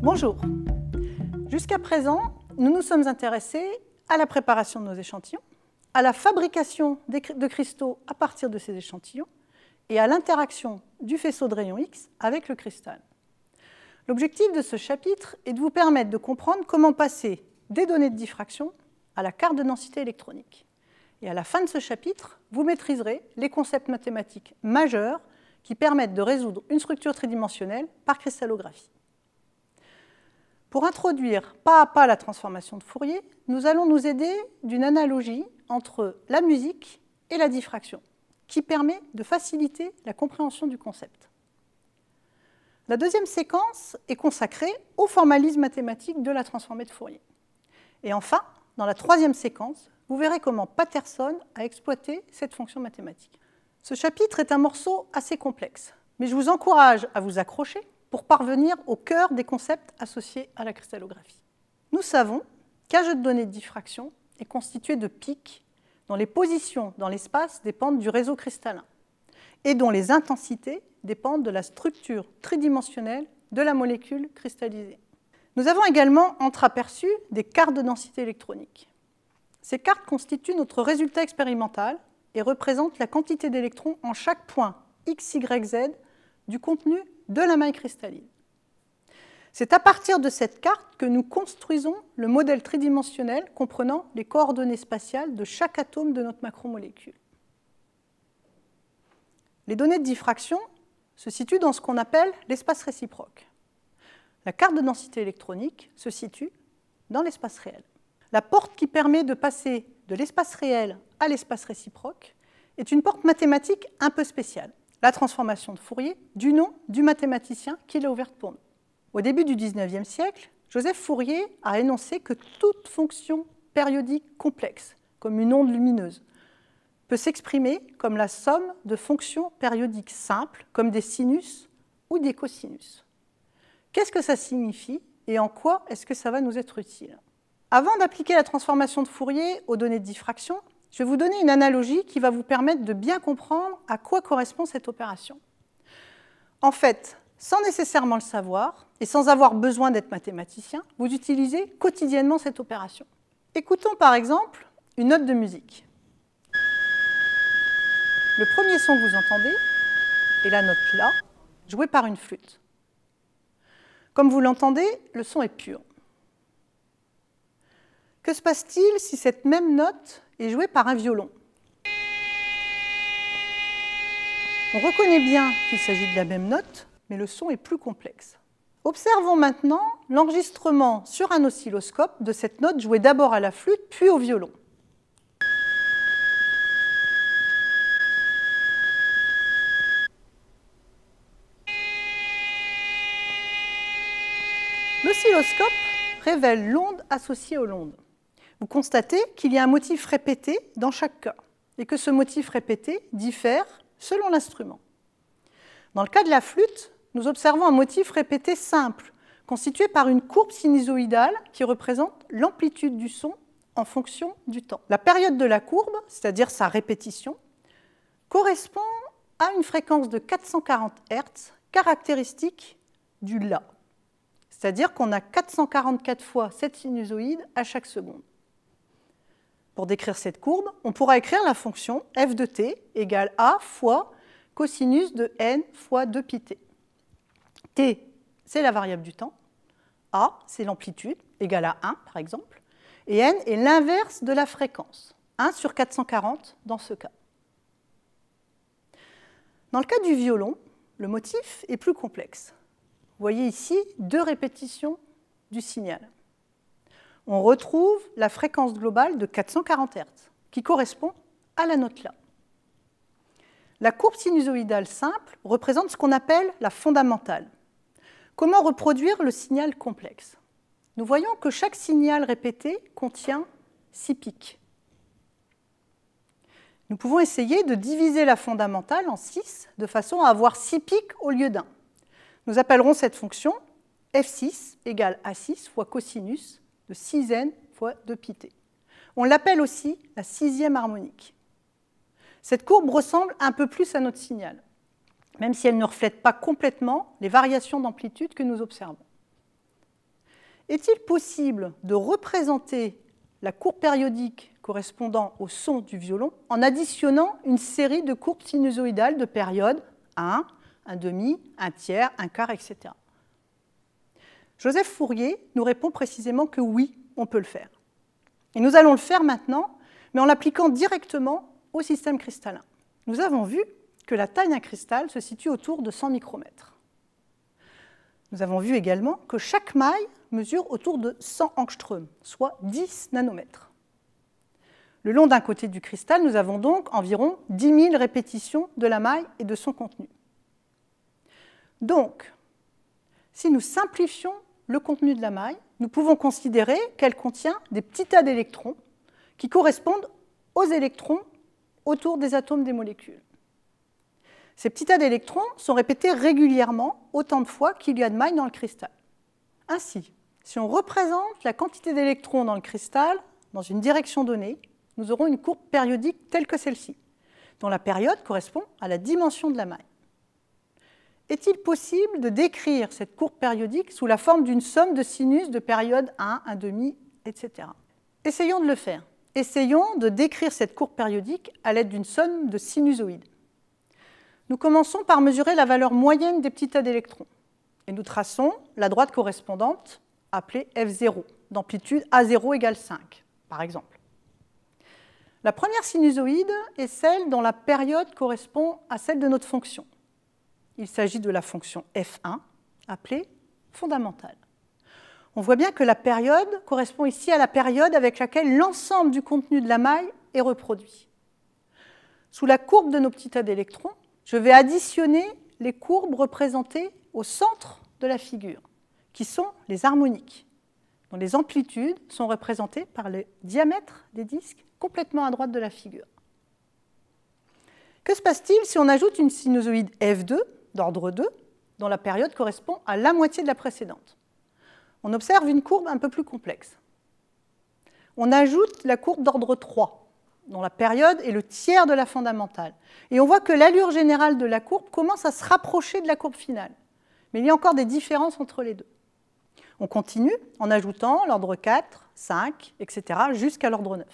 Bonjour. Jusqu'à présent, nous nous sommes intéressés à la préparation de nos échantillons, à la fabrication de cristaux à partir de ces échantillons et à l'interaction du faisceau de rayon X avec le cristal. L'objectif de ce chapitre est de vous permettre de comprendre comment passer des données de diffraction à la carte de densité électronique. Et à la fin de ce chapitre, vous maîtriserez les concepts mathématiques majeurs qui permettent de résoudre une structure tridimensionnelle par cristallographie. Pour introduire pas à pas la transformation de Fourier, nous allons nous aider d'une analogie entre la musique et la diffraction, qui permet de faciliter la compréhension du concept. La deuxième séquence est consacrée au formalisme mathématique de la transformée de Fourier. Et enfin, dans la troisième séquence, vous verrez comment Patterson a exploité cette fonction mathématique. Ce chapitre est un morceau assez complexe, mais je vous encourage à vous accrocher pour parvenir au cœur des concepts associés à la cristallographie. Nous savons qu'un jeu de données de diffraction est constitué de pics dont les positions dans l'espace dépendent du réseau cristallin et dont les intensités dépendent de la structure tridimensionnelle de la molécule cristallisée. Nous avons également entreaperçu des cartes de densité électronique. Ces cartes constituent notre résultat expérimental et représentent la quantité d'électrons en chaque point x, y, z du contenu de la maille cristalline. C'est à partir de cette carte que nous construisons le modèle tridimensionnel comprenant les coordonnées spatiales de chaque atome de notre macromolécule. Les données de diffraction se situent dans ce qu'on appelle l'espace réciproque. La carte de densité électronique se situe dans l'espace réel. La porte qui permet de passer de l'espace réel à l'espace réciproque est une porte mathématique un peu spéciale, la transformation de Fourier du nom du mathématicien qui l'a ouverte pour nous. Au début du 19e siècle, Joseph Fourier a énoncé que toute fonction périodique complexe, comme une onde lumineuse, peut s'exprimer comme la somme de fonctions périodiques simples, comme des sinus ou des cosinus. Qu'est-ce que ça signifie et en quoi est-ce que ça va nous être utile avant d'appliquer la transformation de Fourier aux données de diffraction, je vais vous donner une analogie qui va vous permettre de bien comprendre à quoi correspond cette opération. En fait, sans nécessairement le savoir et sans avoir besoin d'être mathématicien, vous utilisez quotidiennement cette opération. Écoutons par exemple une note de musique. Le premier son que vous entendez est la note là, jouée par une flûte. Comme vous l'entendez, le son est pur. Que se passe-t-il si cette même note est jouée par un violon On reconnaît bien qu'il s'agit de la même note, mais le son est plus complexe. Observons maintenant l'enregistrement sur un oscilloscope de cette note jouée d'abord à la flûte, puis au violon. L'oscilloscope révèle l'onde associée aux ondes vous constatez qu'il y a un motif répété dans chaque cas et que ce motif répété diffère selon l'instrument. Dans le cas de la flûte, nous observons un motif répété simple, constitué par une courbe sinusoïdale qui représente l'amplitude du son en fonction du temps. La période de la courbe, c'est-à-dire sa répétition, correspond à une fréquence de 440 Hz caractéristique du La, c'est-à-dire qu'on a 444 fois cette sinusoïde à chaque seconde. Pour décrire cette courbe, on pourra écrire la fonction f de t égale a fois cosinus de n fois 2πt. t, c'est la variable du temps, a, c'est l'amplitude, égale à 1 par exemple, et n est l'inverse de la fréquence, 1 sur 440 dans ce cas. Dans le cas du violon, le motif est plus complexe. Vous voyez ici deux répétitions du signal on retrouve la fréquence globale de 440 Hz, qui correspond à la note là. La courbe sinusoïdale simple représente ce qu'on appelle la fondamentale. Comment reproduire le signal complexe Nous voyons que chaque signal répété contient 6 pics. Nous pouvons essayer de diviser la fondamentale en 6 de façon à avoir 6 pics au lieu d'un. Nous appellerons cette fonction f6 égale a6 fois cosinus de 6 N fois 2 t. On l'appelle aussi la sixième harmonique. Cette courbe ressemble un peu plus à notre signal, même si elle ne reflète pas complètement les variations d'amplitude que nous observons. Est-il possible de représenter la courbe périodique correspondant au son du violon en additionnant une série de courbes sinusoïdales de période 1, 1,5, 1 tiers, 1 quart, etc. Joseph Fourier nous répond précisément que oui, on peut le faire. Et nous allons le faire maintenant, mais en l'appliquant directement au système cristallin. Nous avons vu que la taille d'un cristal se situe autour de 100 micromètres. Nous avons vu également que chaque maille mesure autour de 100 angstroms, soit 10 nanomètres. Le long d'un côté du cristal, nous avons donc environ 10 000 répétitions de la maille et de son contenu. Donc, si nous simplifions le contenu de la maille, nous pouvons considérer qu'elle contient des petits tas d'électrons qui correspondent aux électrons autour des atomes des molécules. Ces petits tas d'électrons sont répétés régulièrement autant de fois qu'il y a de mailles dans le cristal. Ainsi, si on représente la quantité d'électrons dans le cristal dans une direction donnée, nous aurons une courbe périodique telle que celle-ci, dont la période correspond à la dimension de la maille est-il possible de décrire cette courbe périodique sous la forme d'une somme de sinus de période 1, 1,5, etc. Essayons de le faire. Essayons de décrire cette courbe périodique à l'aide d'une somme de sinusoïdes. Nous commençons par mesurer la valeur moyenne des petits tas d'électrons et nous traçons la droite correspondante appelée F0, d'amplitude A0 égale 5, par exemple. La première sinusoïde est celle dont la période correspond à celle de notre fonction. Il s'agit de la fonction f1, appelée fondamentale. On voit bien que la période correspond ici à la période avec laquelle l'ensemble du contenu de la maille est reproduit. Sous la courbe de nos petits tas d'électrons, je vais additionner les courbes représentées au centre de la figure, qui sont les harmoniques, dont les amplitudes sont représentées par le diamètre des disques complètement à droite de la figure. Que se passe-t-il si on ajoute une sinusoïde F2 d'ordre 2 dont la période correspond à la moitié de la précédente. On observe une courbe un peu plus complexe. On ajoute la courbe d'ordre 3 dont la période est le tiers de la fondamentale. Et on voit que l'allure générale de la courbe commence à se rapprocher de la courbe finale. Mais il y a encore des différences entre les deux. On continue en ajoutant l'ordre 4, 5, etc., jusqu'à l'ordre 9.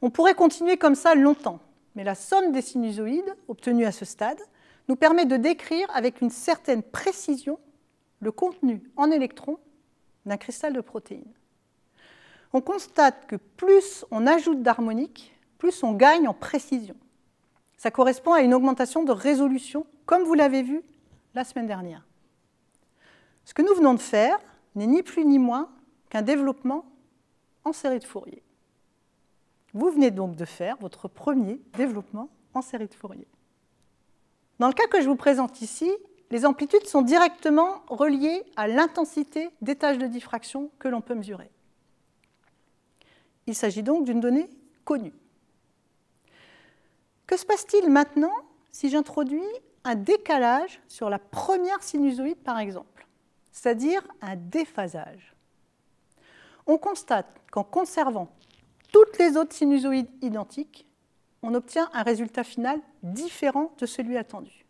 On pourrait continuer comme ça longtemps, mais la somme des sinusoïdes obtenues à ce stade nous permet de décrire avec une certaine précision le contenu en électrons d'un cristal de protéines. On constate que plus on ajoute d'harmoniques, plus on gagne en précision. Ça correspond à une augmentation de résolution, comme vous l'avez vu la semaine dernière. Ce que nous venons de faire n'est ni plus ni moins qu'un développement en série de Fourier. Vous venez donc de faire votre premier développement en série de Fourier. Dans le cas que je vous présente ici, les amplitudes sont directement reliées à l'intensité des tâches de diffraction que l'on peut mesurer. Il s'agit donc d'une donnée connue. Que se passe-t-il maintenant si j'introduis un décalage sur la première sinusoïde, par exemple, c'est-à-dire un déphasage On constate qu'en conservant toutes les autres sinusoïdes identiques, on obtient un résultat final différent de celui attendu.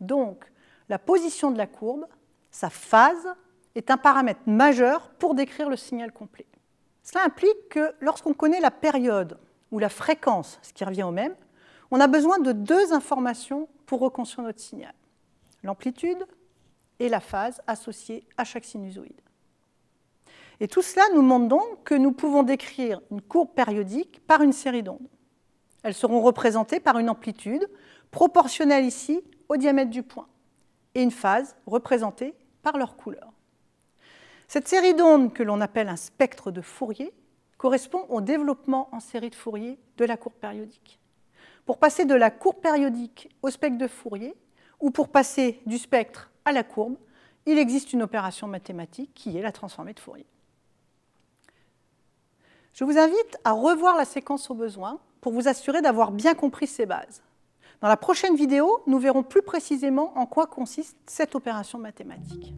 Donc, la position de la courbe, sa phase, est un paramètre majeur pour décrire le signal complet. Cela implique que lorsqu'on connaît la période ou la fréquence, ce qui revient au même, on a besoin de deux informations pour reconstruire notre signal. L'amplitude et la phase associées à chaque sinusoïde. Et tout cela nous montre donc que nous pouvons décrire une courbe périodique par une série d'ondes. Elles seront représentées par une amplitude proportionnelle ici au diamètre du point et une phase représentée par leur couleur. Cette série d'ondes que l'on appelle un spectre de Fourier correspond au développement en série de Fourier de la courbe périodique. Pour passer de la courbe périodique au spectre de Fourier, ou pour passer du spectre à la courbe, il existe une opération mathématique qui est la transformée de Fourier. Je vous invite à revoir la séquence au besoin pour vous assurer d'avoir bien compris ces bases. Dans la prochaine vidéo, nous verrons plus précisément en quoi consiste cette opération mathématique.